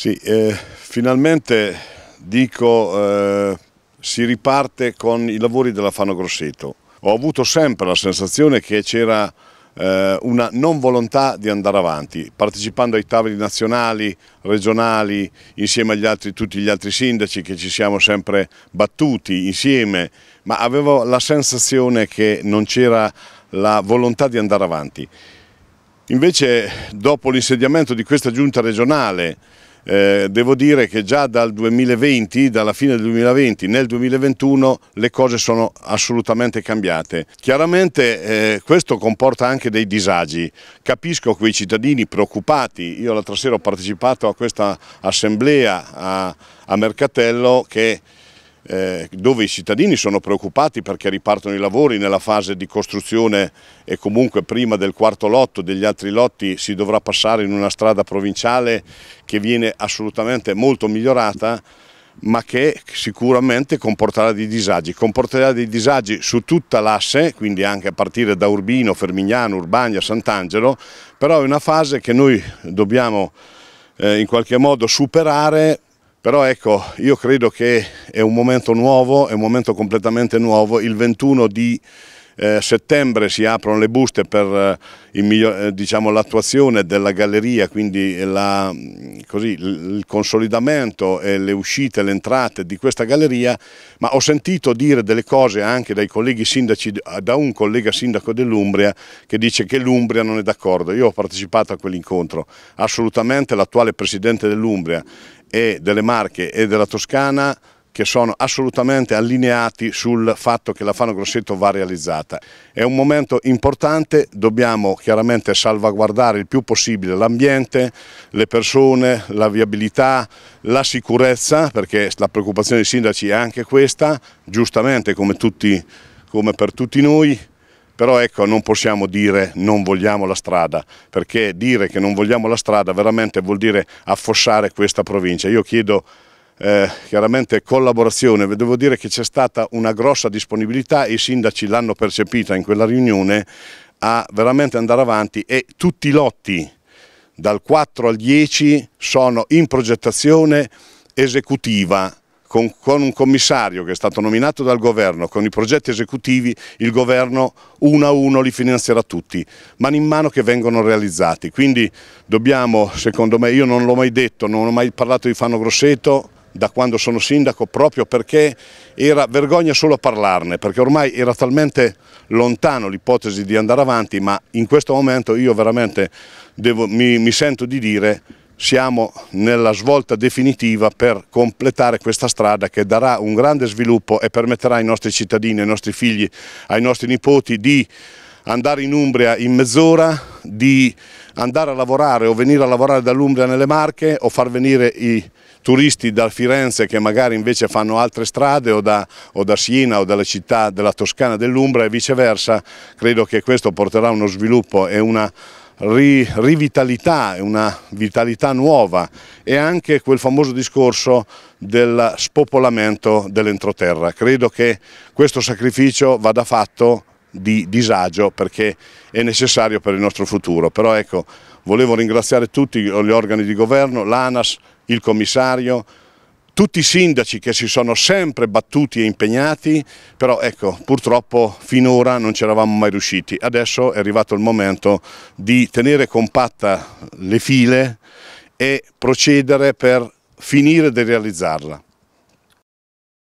Sì, eh, finalmente dico eh, si riparte con i lavori della Fano Grosseto. Ho avuto sempre la sensazione che c'era eh, una non volontà di andare avanti, partecipando ai tavoli nazionali, regionali, insieme agli altri, tutti gli altri sindaci che ci siamo sempre battuti insieme, ma avevo la sensazione che non c'era la volontà di andare avanti. Invece dopo l'insediamento di questa giunta regionale eh, devo dire che già dal 2020, dalla fine del 2020, nel 2021 le cose sono assolutamente cambiate. Chiaramente eh, questo comporta anche dei disagi. Capisco quei cittadini preoccupati, io l'altra sera ho partecipato a questa assemblea a, a Mercatello che eh, dove i cittadini sono preoccupati perché ripartono i lavori nella fase di costruzione e comunque prima del quarto lotto, degli altri lotti si dovrà passare in una strada provinciale che viene assolutamente molto migliorata ma che sicuramente comporterà dei disagi, comporterà dei disagi su tutta l'asse, quindi anche a partire da Urbino, Fermignano, Urbagna, Sant'Angelo, però è una fase che noi dobbiamo eh, in qualche modo superare però ecco, io credo che è un momento nuovo, è un momento completamente nuovo, il 21 di eh, settembre si aprono le buste per eh, eh diciamo, l'attuazione della galleria, quindi la, mm, così, il consolidamento e le uscite, le entrate di questa galleria, ma ho sentito dire delle cose anche dai colleghi sindaci, da un collega sindaco dell'Umbria che dice che l'Umbria non è d'accordo. Io ho partecipato a quell'incontro, assolutamente l'attuale presidente dell'Umbria e delle Marche e della Toscana che sono assolutamente allineati sul fatto che la Fano Grosseto va realizzata. È un momento importante, dobbiamo chiaramente salvaguardare il più possibile l'ambiente, le persone, la viabilità, la sicurezza, perché la preoccupazione dei sindaci è anche questa, giustamente come, tutti, come per tutti noi, però ecco non possiamo dire non vogliamo la strada, perché dire che non vogliamo la strada veramente vuol dire affossare questa provincia. Io chiedo eh, chiaramente collaborazione, devo dire che c'è stata una grossa disponibilità i sindaci l'hanno percepita in quella riunione a veramente andare avanti e tutti i lotti dal 4 al 10 sono in progettazione esecutiva con, con, un commissario che è stato nominato dal governo, con i progetti esecutivi, il governo uno a uno li finanzierà tutti, mano in mano che vengono realizzati. Quindi dobbiamo, secondo me, io non l'ho mai detto, non ho mai parlato di Fano Grosseto, da quando sono sindaco proprio perché era vergogna solo parlarne, perché ormai era talmente lontano l'ipotesi di andare avanti, ma in questo momento io veramente devo, mi, mi sento di dire siamo nella svolta definitiva per completare questa strada che darà un grande sviluppo e permetterà ai nostri cittadini, ai nostri figli, ai nostri nipoti di andare in Umbria in mezz'ora, di andare a lavorare o venire a lavorare dall'Umbria nelle Marche o far venire i turisti da Firenze che magari invece fanno altre strade o da, o da Siena o dalla città della Toscana dell'Umbra e viceversa, credo che questo porterà uno sviluppo e una rivitalità, una vitalità nuova e anche quel famoso discorso del spopolamento dell'entroterra. Credo che questo sacrificio vada fatto di disagio perché è necessario per il nostro futuro. Però ecco, volevo ringraziare tutti gli organi di governo, l'ANAS, il commissario, tutti i sindaci che si sono sempre battuti e impegnati, però ecco, purtroppo finora non ci eravamo mai riusciti. Adesso è arrivato il momento di tenere compatta le file e procedere per finire di realizzarla.